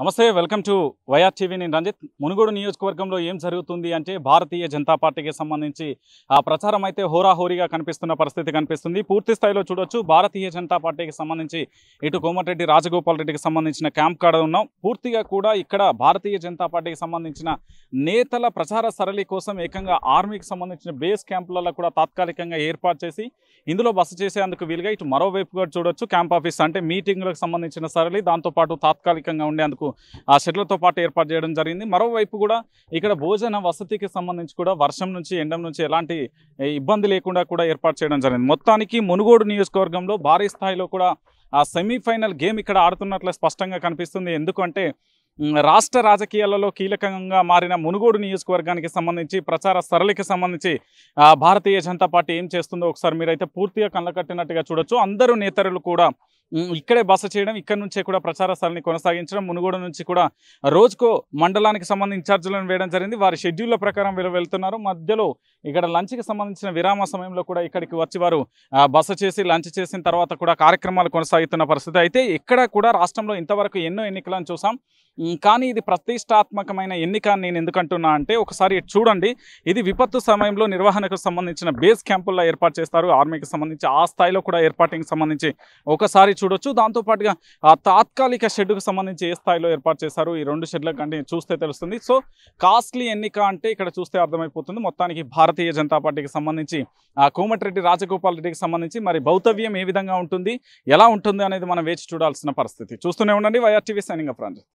నమస్తే welcome to YR TV నేను రంజిత్ మునుగోడు నియోజకవర్గంలో ఏం జరుగుతుంది అంటే భారతీయ జనతా పార్టీకి సంబంధించి ఆ ప్రచారం అయితే హోరాహోరీగా కనిపిస్తున్న పరిస్థితి కనిపిస్తుంది పూర్తి స్థాయిలో చూడొచ్చు భారతీయ జనతా పార్టీకి సంబంధించి ఇటు కోమటిరెడ్డి రాజగోపాల్ రెడ్డికి సంబంధించిన క్యాంప్ కాడ ఉన్నాం పూర్తిగా కూడా ఇక్కడ భారతీయ జనతా పార్టీకి సంబంధించిన నేతల ప్రచార సరళి కోసం ఏకంగా ఆర్మీకి సంబంధించిన బేస్ క్యాంపులలో కూడా తాత్కాలికంగా ఏర్పాటు చేసి ఇందులో బస చేసేందుకు వీలుగా ఇటు మరోవైపు కూడా చూడొచ్చు క్యాంప్ ఆఫీస్ అంటే మీటింగ్లకు సంబంధించిన సరళి దాంతోపాటు తాత్కాలికంగా ఉండేందుకు మనకు ఆ షెడ్లతో పాటు ఏర్పాటు చేయడం జరిగింది మరోవైపు కూడా ఇక్కడ భోజన వసతికి సంబంధించి కూడా వర్షం నుంచి ఎండం నుంచి ఎలాంటి ఇబ్బంది లేకుండా కూడా ఏర్పాటు చేయడం జరిగింది మొత్తానికి మునుగోడు నియోజకవర్గంలో భారీ స్థాయిలో కూడా ఆ సెమీఫైనల్ గేమ్ ఇక్కడ ఆడుతున్నట్లు స్పష్టంగా కనిపిస్తుంది ఎందుకంటే రాష్ట్ర రాజకీయాలలో కీలకంగా మారిన మునుగోడు నియోజకవర్గానికి సంబంధించి ప్రచార సరళికి సంబంధించి భారతీయ జనతా పార్టీ ఏం చేస్తుందో ఒకసారి మీరైతే పూర్తిగా కళ్ళకట్టినట్టుగా చూడొచ్చు అందరూ నేతరులు కూడా ఇక్కడే బస చేయడం ఇక్కడ నుంచే కూడా ప్రచార స్థలాన్ని కొనసాగించడం మునుగోడు నుంచి కూడా రోజుకో మండలానికి సంబంధించి ఇన్ఛార్జీలను వేయడం జరిగింది వారి షెడ్యూల్ల ప్రకారం వీళ్ళు వెళ్తున్నారు మధ్యలో ఇక్కడ లంచ్కి సంబంధించిన విరామ సమయంలో కూడా ఇక్కడికి వచ్చి వారు బస చేసి లంచ్ చేసిన తర్వాత కూడా కార్యక్రమాలు కొనసాగుతున్న పరిస్థితి అయితే ఇక్కడ కూడా రాష్ట్రంలో ఇంతవరకు ఎన్నో ఎన్నికలను చూసాం కానీ ఇది ప్రతిష్టాత్మకమైన ఎన్నిక నేను ఎందుకంటున్నా అంటే ఒకసారి చూడండి ఇది విపత్తు సమయంలో నిర్వహణకు సంబంధించిన బేస్ క్యాంపుల్లో ఏర్పాటు చేస్తారు ఆర్మీకి సంబంధించి ఆ స్థాయిలో కూడా ఏర్పాటుకి సంబంధించి ఒకసారి చూడొచ్చు దాంతోపాటుగా తాత్కాలిక షెడ్కు సంబంధించి ఏ స్థాయిలో ఏర్పాటు చేశారు ఈ రెండు షెడ్ల కంటే చూస్తే తెలుస్తుంది సో కాస్ట్లీ ఎన్నిక అంటే ఇక్కడ చూస్తే అర్థమైపోతుంది మొత్తానికి భారతీయ జనతా పార్టీకి సంబంధించి కోమటిరెడ్డి రాజగోపాల్ రెడ్డికి సంబంధించి మరి భౌతవ్యం ఏ విధంగా ఉంటుంది ఎలా ఉంటుంది అనేది మనం వేచి చూడాల్సిన పరిస్థితి చూస్తూనే ఉండండి వైఆర్టీవీ సైనింగ్ అప్రాంజన్